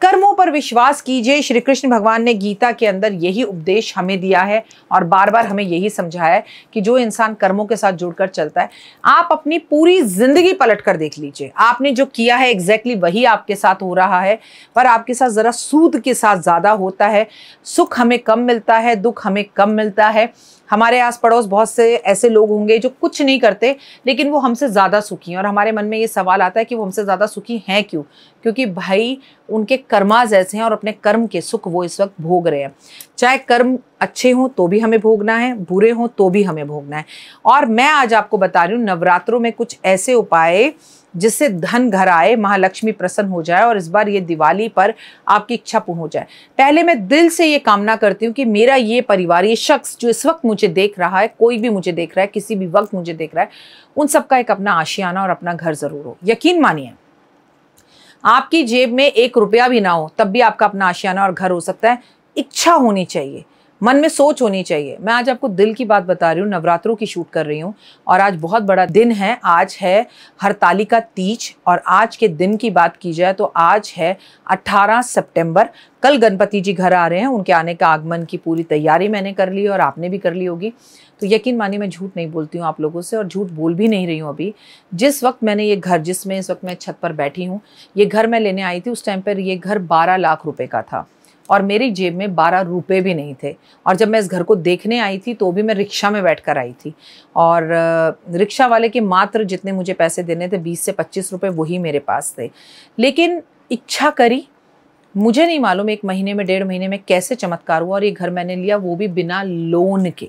कर्मों पर विश्वास कीजिए श्री कृष्ण भगवान ने गीता के अंदर यही उपदेश हमें दिया है और बार बार हमें यही समझाया है कि जो इंसान कर्मों के साथ जुड़कर चलता है आप अपनी पूरी जिंदगी पलट कर देख लीजिए आपने जो किया है एग्जैक्टली exactly वही आपके साथ हो रहा है पर आपके साथ ज़रा सूद के साथ ज़्यादा होता है सुख हमें कम मिलता है दुख हमें कम मिलता है हमारे आस पड़ोस बहुत से ऐसे लोग होंगे जो कुछ नहीं करते लेकिन वो हमसे ज़्यादा सुखी हैं और हमारे मन में ये सवाल आता है कि वो हमसे ज़्यादा सुखी हैं क्यों क्योंकि भाई उनके कर्माज ऐसे हैं और अपने कर्म के सुख वो इस वक्त भोग रहे हैं चाहे कर्म अच्छे हों तो भी हमें भोगना है बुरे हों तो भी हमें भोगना है और मैं आज आपको बता रही हूँ नवरात्रों में कुछ ऐसे उपाय जिससे धन घर आए महालक्ष्मी प्रसन्न हो जाए और इस बार ये दिवाली पर आपकी इच्छा पूर्ण हो जाए पहले मैं दिल से ये कामना करती हूँ कि मेरा ये परिवार ये शख्स जो इस वक्त मुझे देख रहा है कोई भी मुझे देख रहा है किसी भी वक्त मुझे देख रहा है उन सबका एक अपना आशियाना और अपना घर ज़रूर हो यकीन मानिए आपकी जेब में एक रुपया भी ना हो तब भी आपका अपना आशियाना और घर हो सकता है इच्छा होनी चाहिए मन में सोच होनी चाहिए मैं आज आपको दिल की बात बता रही हूँ नवरात्रों की शूट कर रही हूँ और आज बहुत बड़ा दिन है आज है का तीज और आज के दिन की बात की जाए तो आज है 18 सितंबर कल गणपति जी घर आ रहे हैं उनके आने का आगमन की पूरी तैयारी मैंने कर ली और आपने भी कर ली होगी तो यकीन मानिए मैं झूठ नहीं बोलती हूँ आप लोगों से और झूठ बोल भी नहीं रही हूँ अभी जिस वक्त मैंने ये घर जिसमें इस वक्त मैं छत पर बैठी हूँ ये घर मैं लेने आई थी उस टाइम पर ये घर बारह लाख रुपये का था और मेरी जेब में बारह रुपए भी नहीं थे और जब मैं इस घर को देखने आई थी तो भी मैं रिक्शा में बैठ कर आई थी और रिक्शा वाले के मात्र जितने मुझे पैसे देने थे बीस से पच्चीस रुपये वही मेरे पास थे लेकिन इच्छा करी मुझे नहीं मालूम एक महीने में डेढ़ महीने में कैसे चमत्कार हुआ और ये घर मैंने लिया वो भी बिना लोन के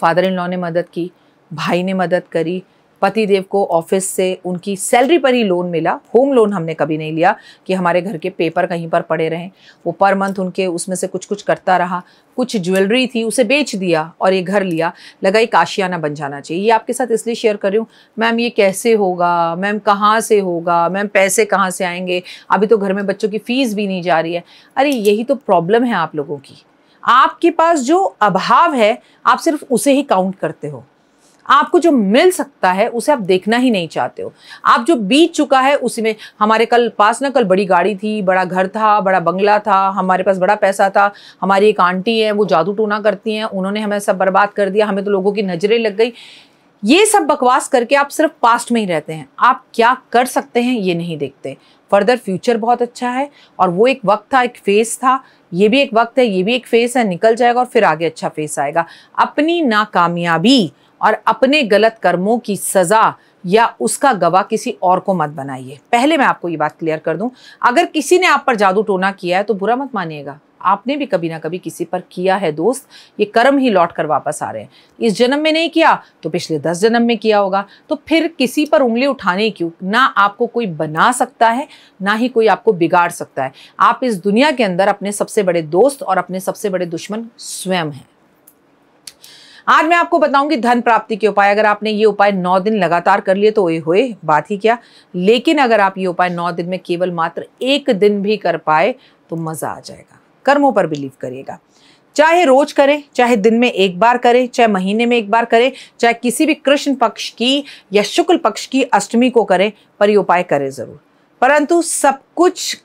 फादर इन लॉ ने मदद की भाई ने मदद करी पति देव को ऑफिस से उनकी सैलरी पर ही लोन मिला होम लोन हमने कभी नहीं लिया कि हमारे घर के पेपर कहीं पर पड़े रहें वो पर मंथ उनके उसमें से कुछ कुछ करता रहा कुछ ज्वेलरी थी उसे बेच दिया और ये घर लिया लगा एक आशियाना बन जाना चाहिए ये आपके साथ इसलिए शेयर कर रही हूँ मैम ये कैसे होगा मैम कहाँ से होगा मैम पैसे कहाँ से आएंगे अभी तो घर में बच्चों की फ़ीस भी नहीं जा रही है अरे यही तो प्रॉब्लम है आप लोगों की आपके पास जो अभाव है आप सिर्फ उसे ही काउंट करते हो आपको जो मिल सकता है उसे आप देखना ही नहीं चाहते हो आप जो बीत चुका है उसी में हमारे कल पास ना कल बड़ी गाड़ी थी बड़ा घर था बड़ा बंगला था हमारे पास बड़ा पैसा था हमारी एक आंटी है वो जादू टूना करती हैं उन्होंने हमें सब बर्बाद कर दिया हमें तो लोगों की नज़रें लग गई ये सब बकवास करके आप सिर्फ पास्ट में ही रहते हैं आप क्या कर सकते हैं ये नहीं देखते फर्दर फ्यूचर बहुत अच्छा है और वो एक वक्त था एक फेस था ये भी एक वक्त है ये भी एक फेस है निकल जाएगा और फिर आगे अच्छा फेस आएगा अपनी नाकामयाबी और अपने गलत कर्मों की सज़ा या उसका गवाह किसी और को मत बनाइए पहले मैं आपको ये बात क्लियर कर दूं अगर किसी ने आप पर जादू टोना किया है तो बुरा मत मानिएगा आपने भी कभी ना कभी किसी पर किया है दोस्त ये कर्म ही लौट कर वापस आ रहे हैं इस जन्म में नहीं किया तो पिछले दस जन्म में किया होगा तो फिर किसी पर उंगली उठाने क्यों ना आपको कोई बना सकता है ना ही कोई आपको बिगाड़ सकता है आप इस दुनिया के अंदर अपने सबसे बड़े दोस्त और अपने सबसे बड़े दुश्मन स्वयं हैं आज मैं आपको बताऊंगी धन प्राप्ति के उपाय अगर आपने ये उपाय नौ दिन लगातार कर लिए तो ये हुए बात ही क्या लेकिन अगर आप ये उपाय नौ दिन में केवल मात्र एक दिन भी कर पाए तो मज़ा आ जाएगा कर्मों पर बिलीव करिएगा चाहे रोज करें चाहे दिन में एक बार करें चाहे महीने में एक बार करें चाहे किसी भी कृष्ण पक्ष की या शुक्ल पक्ष की अष्टमी को करें पर ये उपाय करें ज़रूर परंतु सब कुछ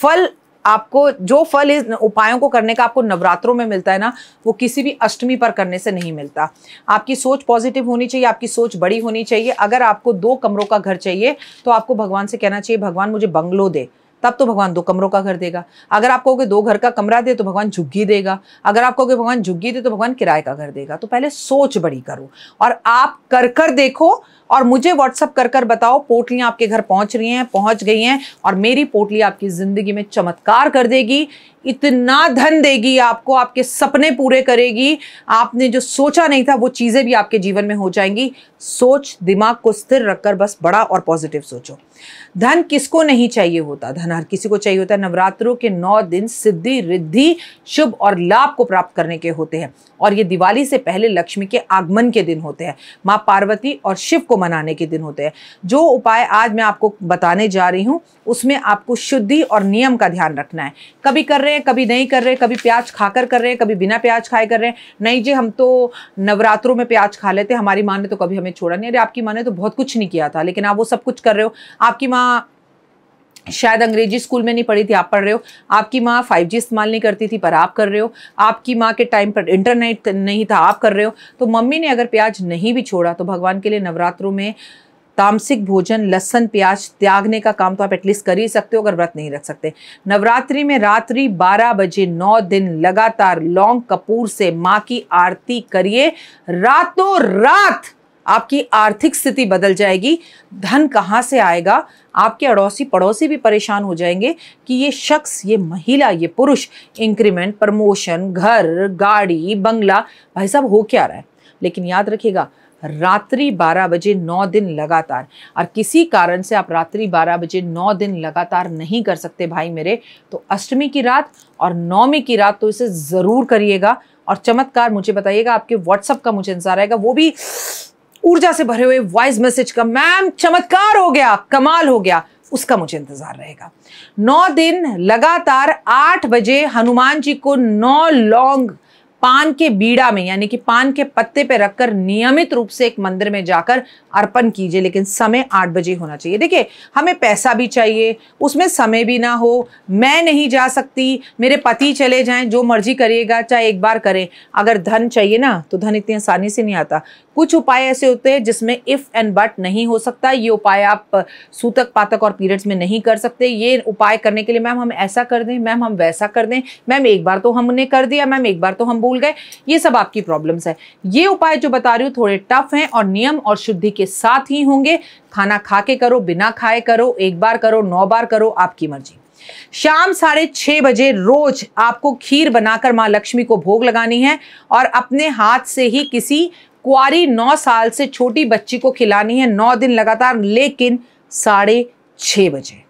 फल आपको जो फल इस उपायों को करने का आपको नवरात्रों में मिलता है ना वो किसी भी अष्टमी पर करने से नहीं मिलता आपकी सोच पॉजिटिव होनी चाहिए आपकी सोच बड़ी होनी चाहिए अगर आपको दो कमरों का घर चाहिए तो आपको भगवान से कहना चाहिए भगवान मुझे बंगलो दे तब तो भगवान दो कमरों का घर देगा अगर आप कहोगे दो घर का कमरा दे तो भगवान झुग्गी देगा अगर आप कहोगे भगवान झुग्गी दे तो भगवान किराए का घर देगा तो पहले सोच बड़ी करो और आप कर कर देखो और मुझे व्हाट्सअप कर कर बताओ पोटलियाँ आपके घर पहुँच रही हैं पहुँच गई हैं और मेरी पोटली आपकी ज़िंदगी में चमत्कार कर देगी इतना धन देगी आपको आपके सपने पूरे करेगी आपने जो सोचा नहीं था वो चीज़ें भी आपके जीवन में हो जाएंगी सोच दिमाग को स्थिर रखकर बस बड़ा और पॉजिटिव सोचो धन किसको नहीं चाहिए होता धन धन हर किसी को चाहिए होता है नवरात्रों के नौ दिन सिद्धि रिद्धि शुभ और लाभ को प्राप्त करने के होते हैं और ये दिवाली से पहले लक्ष्मी के आगमन के दिन होते हैं माँ पार्वती और शिव को मनाने के दिन होते हैं जो उपाय आज मैं आपको बताने जा रही हूँ उसमें आपको शुद्धि और नियम का ध्यान रखना है कभी कर रहे हैं कभी नहीं कर रहे कभी प्याज खाकर कर रहे हैं कभी बिना प्याज खाए कर रहे हैं नहीं जी हम तो नवरात्रों में प्याज खा लेते हमारी माँ ने तो कभी हमें छोड़ा नहीं अरे आपकी माँ ने तो बहुत कुछ नहीं किया था लेकिन आप वो सब कुछ कर रहे हो आपकी माँ शायद अंग्रेजी स्कूल में नहीं पढ़ी थी आप पढ़ रहे हो आपकी माँ फाइव जी इस्तेमाल नहीं करती थी पर आप कर रहे हो आपकी माँ के टाइम पर इंटरनेट नहीं था आप कर रहे हो तो मम्मी ने अगर प्याज नहीं भी छोड़ा तो भगवान के लिए नवरात्रों में तामसिक भोजन लहसन प्याज त्यागने का काम तो आप एटलीस्ट कर ही सकते हो अगर व्रत नहीं रख सकते नवरात्रि में रात्रि 12 बजे 9 दिन लगातार लौंग कपूर से माँ की आरती करिए रातों रात आपकी आर्थिक स्थिति बदल जाएगी धन कहाँ से आएगा आपके अड़ोसी पड़ोसी भी परेशान हो जाएंगे कि ये शख्स ये महिला ये पुरुष इंक्रीमेंट प्रमोशन घर गाड़ी बंगला भाई साहब हो क्या रहा है लेकिन याद रखिएगा रात्रि 12 बजे 9 दिन लगातार और किसी कारण से आप रात्रि 12 बजे 9 दिन लगातार नहीं कर सकते भाई मेरे तो अष्टमी की रात और नौमी की रात तो इसे ज़रूर करिएगा और चमत्कार मुझे बताइएगा आपके व्हाट्सअप का मुझे इंतजार आएगा वो भी ऊर्जा से भरे हुए वॉइस मैसेज का मैम चमत्कार हो गया कमाल हो गया उसका मुझे इंतजार रहेगा नौ दिन लगातार आठ बजे हनुमान जी को नौ लॉन्ग पान के बीड़ा में यानी कि पान के पत्ते पे रखकर नियमित रूप से एक मंदिर में जाकर अर्पण कीजिए लेकिन समय आठ बजे होना चाहिए देखिए हमें पैसा भी चाहिए उसमें समय भी ना हो मैं नहीं जा सकती मेरे पति चले जाएं जो मर्जी करिएगा चाहे एक बार करें अगर धन चाहिए ना तो धन इतनी आसानी से नहीं आता कुछ उपाय ऐसे होते हैं जिसमें इफ़ एंड बट नहीं हो सकता ये उपाय आप सूतक पातक और पीरियड्स में नहीं कर सकते ये उपाय करने के लिए मैम हम ऐसा कर दें मैम हम वैसा कर दें मैम एक बार तो हमने कर दिया मैम एक बार तो हम भूल गए ये सब आपकी प्रॉब्लम्स है ये उपाय जो बता रही हूँ थोड़े टफ हैं और नियम और शुद्धि के साथ ही होंगे खाना खा के करो बिना खाए करो एक बार करो नौ बार करो आपकी मर्जी शाम साढ़े छह बजे रोज आपको खीर बनाकर मां लक्ष्मी को भोग लगानी है और अपने हाथ से ही किसी कुआरी नौ साल से छोटी बच्ची को खिलानी है नौ दिन लगातार लेकिन साढ़े छह बजे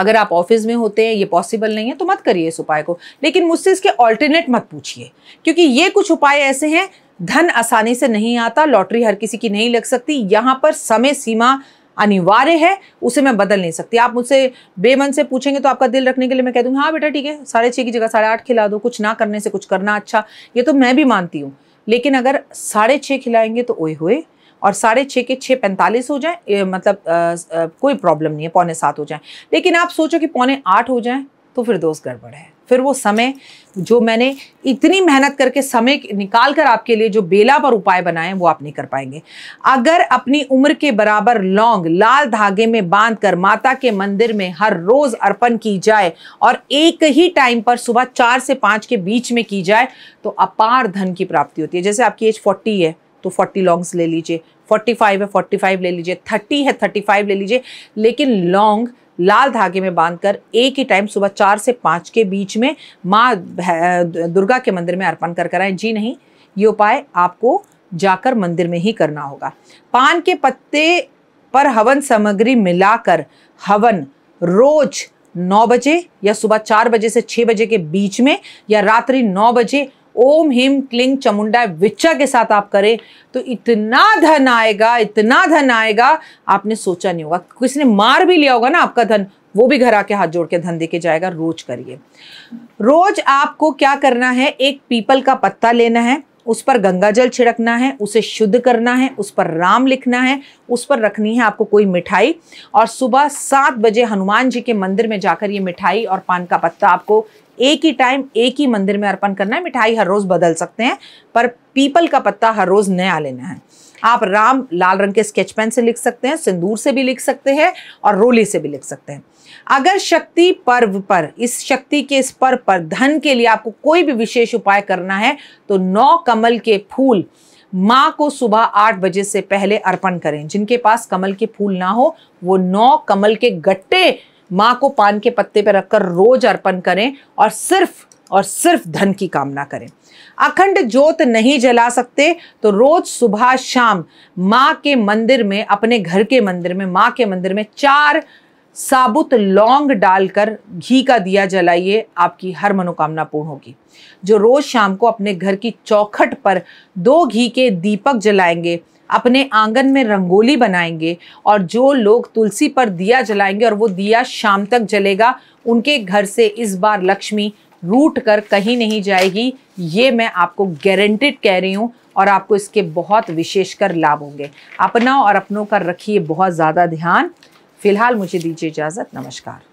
अगर आप ऑफिस में होते हैं ये पॉसिबल नहीं है तो मत करिए इस उपाय को लेकिन मुझसे इसके ऑल्टरनेट मत पूछिए क्योंकि ये कुछ उपाय ऐसे हैं धन आसानी से नहीं आता लॉटरी हर किसी की नहीं लग सकती यहाँ पर समय सीमा अनिवार्य है उसे मैं बदल नहीं सकती आप मुझसे बेमन से पूछेंगे तो आपका दिल रखने के लिए मैं कह दूँगी हाँ बेटा ठीक है साढ़े छः की जगह साढ़े आठ खिला दो कुछ ना करने से कुछ करना अच्छा ये तो मैं भी मानती हूँ लेकिन अगर साढ़े छः खिलाएंगे तो ओए होए और साढ़े छः के छः पैंतालीस हो जाए मतलब आ, आ, कोई प्रॉब्लम नहीं है पौने सात हो जाए लेकिन आप सोचो कि पौने आठ हो जाएँ तो फिर दोस्त गड़बड़ है फिर वो समय जो मैंने इतनी मेहनत करके समय निकाल कर आपके लिए जो बेला पर उपाय बनाए वो आप नहीं कर पाएंगे अगर अपनी उम्र के बराबर लौंग लाल धागे में बांध कर माता के मंदिर में हर रोज अर्पण की जाए और एक ही टाइम पर सुबह चार से पाँच के बीच में की जाए तो अपार धन की प्राप्ति होती है जैसे आपकी एज फोर्टी है तो 40 लॉन्ग्स ले लीजिए 45 है 45 ले लीजिए 30 है 35 ले लीजिए लेकिन लॉन्ग लाल धागे में बांधकर एक ही टाइम सुबह चार से पाँच के बीच में माँ दुर्गा के मंदिर में अर्पण कर कर आए जी नहीं ये उपाय आपको जाकर मंदिर में ही करना होगा पान के पत्ते पर हवन सामग्री मिलाकर हवन रोज नौ बजे या सुबह चार बजे से छः बजे के बीच में या रात्रि नौ बजे ओम हिम क्लिंग चमुंडा विच्चा के साथ आप करें तो इतना धन आएगा इतना धन आएगा आपने सोचा नहीं होगा किसी ने मार भी लिया होगा ना आपका धन वो भी घर आके हाथ जोड़ के धन के जाएगा रोज करिए रोज आपको क्या करना है एक पीपल का पत्ता लेना है उस पर गंगा जल छिड़कना है उसे शुद्ध करना है उस पर राम लिखना है उस पर रखनी है आपको कोई मिठाई और सुबह सात बजे हनुमान जी के मंदिर में जाकर ये मिठाई और पान का पत्ता आपको एक ही टाइम एक ही मंदिर में अर्पण करना है मिठाई हर रोज़ बदल सकते हैं पर पीपल का पत्ता हर रोज़ नया लेना है आप राम लाल रंग के स्केच पेन से लिख सकते हैं सिंदूर से भी लिख सकते हैं और रोली से भी लिख सकते हैं अगर शक्ति पर्व पर इस शक्ति के इस पर्व पर धन के लिए आपको कोई भी विशेष उपाय करना है तो नौ कमल के फूल माँ को सुबह आठ बजे से पहले अर्पण करें जिनके पास कमल के फूल ना हो वो नौ कमल के गट्टे माँ को पान के पत्ते पर रखकर रोज अर्पण करें और सिर्फ और सिर्फ धन की कामना करें अखंड ज्योत नहीं जला सकते तो रोज सुबह शाम माँ के मंदिर में अपने घर के मंदिर में माँ के मंदिर में चार साबुत लौंग डालकर घी का दिया जलाइए आपकी हर मनोकामना पूर्ण होगी जो रोज शाम को अपने घर की चौखट पर दो घी के दीपक जलाएंगे अपने आंगन में रंगोली बनाएंगे और जो लोग तुलसी पर दिया जलाएंगे और वो दिया शाम तक जलेगा उनके घर से इस बार लक्ष्मी रूट कर कहीं नहीं जाएगी ये मैं आपको गारंटेड कह रही हूँ और आपको इसके बहुत विशेष कर लाभ होंगे अपना और अपनों का रखिए बहुत ज़्यादा ध्यान फिलहाल मुझे दीजिए इजाज़त नमस्कार